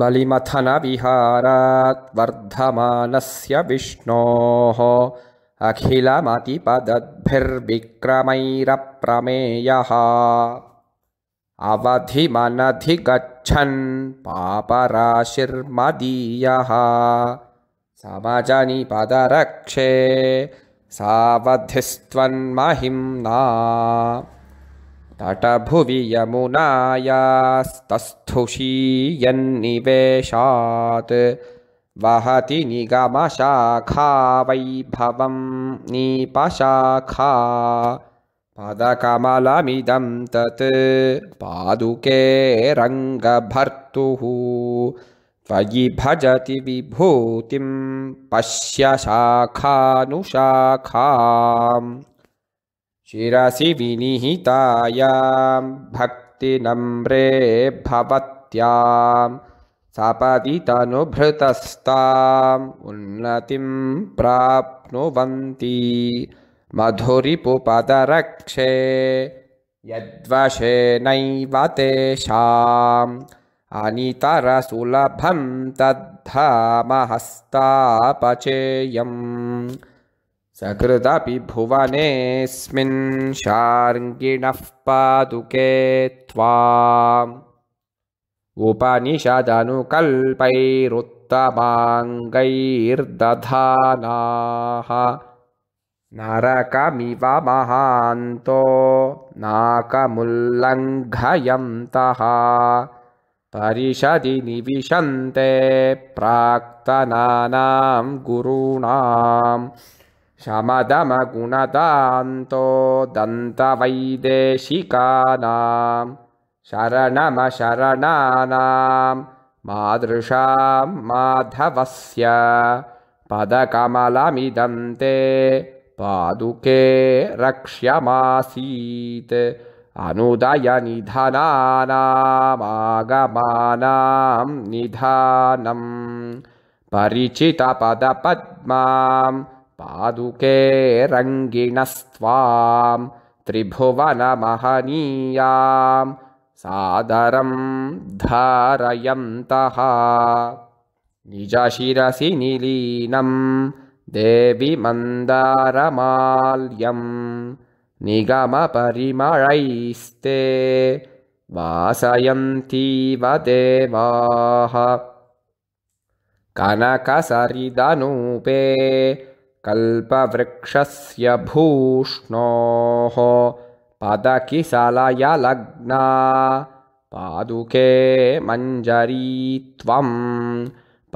बलिमथनविहारात् वर्धमानस्य विष्णोः अखिलमतिपदद्भिर्विक्रमैरप्रमेयः अवधिमनधिगच्छन् पापराशिर्मदीयः समजनिपदरक्षे सावधिस्त्वन्महिम्ना तटभुवि यमुनायास्तुषीयन्निवेशात् वहति निगमशाखा वैभवं नीपशाखा पदकमलमिदं तत् पादुके रङ्गभर्तुः त्वयि भजति विभूतिं पश्य शाखानुशाखा शिरसि विनिहितायां भक्तिनम्रे भवत्यां सपदि तनुभृतस्ताम् उन्नतिं प्राप्नुवन्ति मधुरिपुपदरक्षे यद्वशे नैव तेषाम् अनितरसुलभं तद्धामहस्तापचेयम् भुवनेऽस्मिन् शार्ङ्गिणः पादुके त्वाम् उपनिषदनुकल्पैरुत्तमाङ्गैर्दधानाः नरकमिव महान्तो नाकमुल्लङ्घयन्तः परिषदि निविशन्ते प्राक्तनानां गुरूणाम् शमदमगुणदान्तो दन्तवैदेशिकानां शरणमशरणानां मादृशां माधवस्य ते पादुके रक्ष्यमासीत् अनुदयनिधनानामागमानां निधानं परिचितपदपद्मां पादुके रङ्गिणस्त्वाम् त्रिभुवनमहनीयाम् सादरं धारयन्तः निजशिरसि देवि मन्दारमाल्यम् निगमपरिमळैस्ते वासयन्तीव देवाः कनकसरिदनुपे कल्पवृक्षस्य भूष्णोः पदकिसलयलग्ना पादुके मञ्जरी त्वं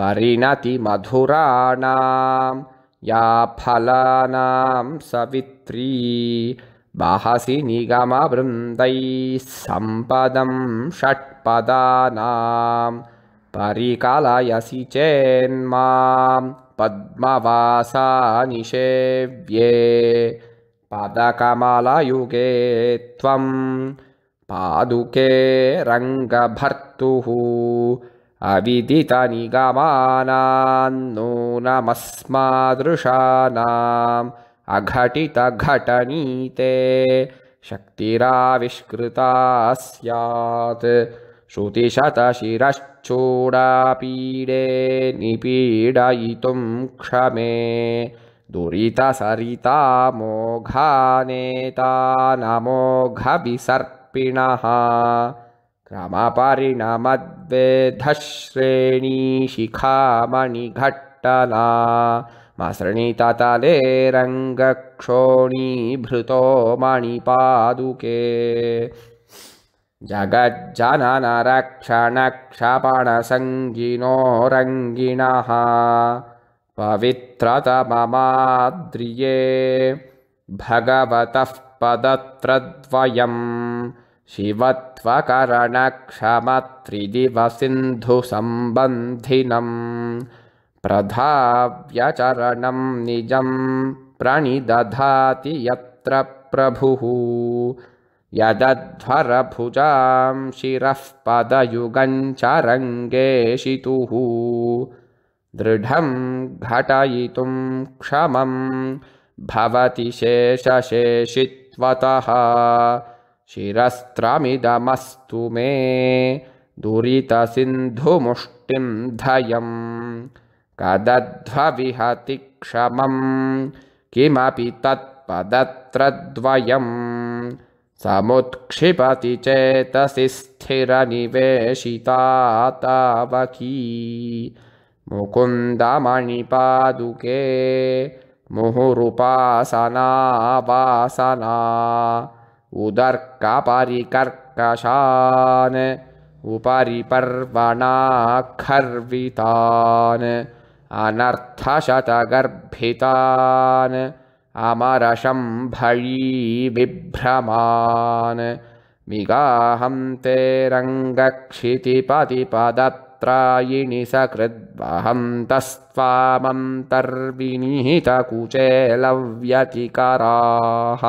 परिणतिमधुराणां या फलानां सवित्री बाहसि निगमवृन्दैः सम्पदं षट्पदानां परिकलयसि चेन्मा पद्मवासानिषेव्ये पदकमलयुगे त्वं पादुके रङ्गभर्तुः अविदितनिगमानां नूनमस्मादृशानाम् अघटितघटनीते शक्तिराविष्कृता स्यात् श्रुतिशतशिरश्चूडापीडे निपीडयितुं क्षमे दुरितसरितामोघानेता नमोघविसर्पिणः क्रमपरिणमद्वेद्धश्रेणीशिखा मणिघट्टना मसृणिततले रङ्गक्षोणीभृतो मणिपादुके जगज्जननरक्षणक्षपणसङ्गिनोरङ्गिणः पवित्रतममाद्रिये भगवतः पदत्रद्वयम् शिवत्वकरणक्षमत्रिदिवसिन्धुसम्बन्धिनम् प्रधाव्यचरणम् निजम् प्रणिदधाति यत्र प्रभुः यदध्वरभुजां शिरःपदयुगञ्चरङ्गेशितुः दृढं घटयितुं क्षमं भवति शेषशेषित्वतः शिरस्त्रमिदमस्तु मे दुरितसिन्धुमुष्टिं धयं कदध्वविहति क्षमं किमपि द्वयम् समुत्क्षिपति चेतसि स्थिरनिवेशिता तावकी मुकुन्दमणिपादुके वासना उदर्कपरिकर्कशान् उपरि पर्वणा खर्वितान् अनर्थशतगर्भितान् अमरशम्भयी बिभ्रमान् मिगाहं ते रङ्गक्षितिपतिपदत्रायिणि सकृद्वहं तस्त्वामन्तर्विनिहितकूचे लव्यतिकराः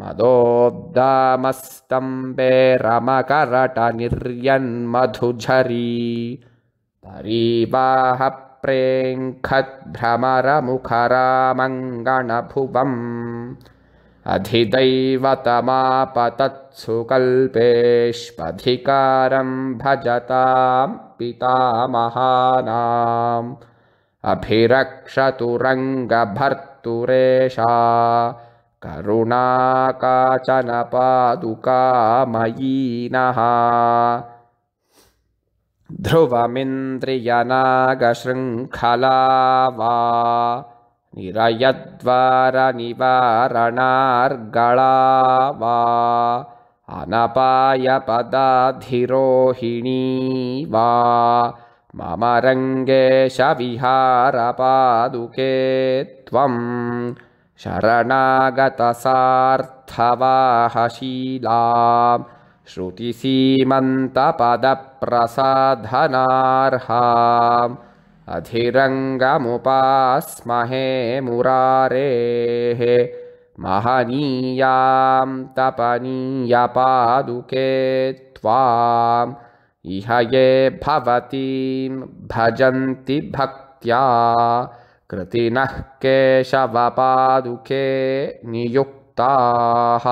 मदोद्दामस्तम्बे रमकरटनिर्यन्मधुझरी तरीबाहप् ेङ् खद्भ्रमरमुखरामङ्गणभुवम् अधिदैवतमापतत्सुकल्पेष्वधिकारं भजतां पितामहानाम् अभिरक्षतु रङ्गभर्तुरेषा काचन पादुकामयीनः ध्रुवमिन्द्रियनागशृङ्खला वा निरयद्वारनिवारणार्गळा वा अनपायपदाधिरोहिणी वा मम रङ्गेशविहारपादुके त्वं शरणागतसार्थवाहशीला श्रुतिसीमन्तपदप्रसाधनार्हा अधिरङ्गमुपास्महे मुरारेः महनीयां तपनीयपादुके त्वाम् इह ये भवतीं भजन्ति भक्त्या कृतिनः केशवपादुके नियुक्ताः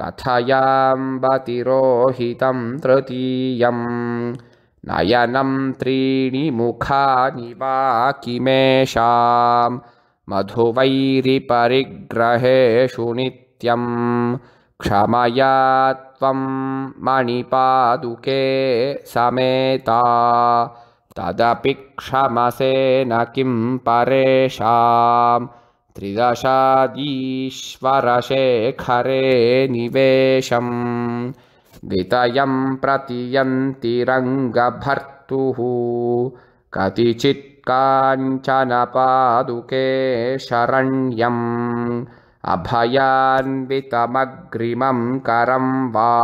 कथयाम्बतिरोहितं तृतीयं नयनं त्रीणि मुखानि वा किमेषां मधुवैरिपरिग्रहेषु नित्यं क्षमया त्वं मणिपादुके समेता तदपि न किं परेषाम् त्रिदशादीश्वरशेखरे निवेशं द्वितयं प्रतियन्तिरङ्गभर्तुः कतिचित् काञ्चनपादुके शरण्यम् अभयान्वितमग्रिमं करं वा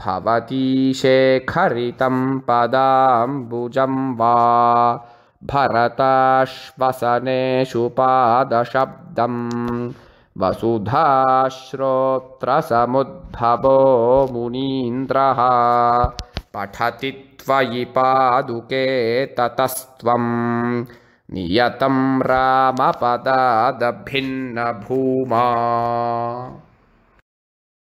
पदां भुजं वा भरताश्वसनेषु पादशब्दं वसुधाश्रोत्रसमुद्भवो मुनीन्द्रः पठति त्वयि पादुके ततस्त्वं नियतं रामपदादभिन्नभूमा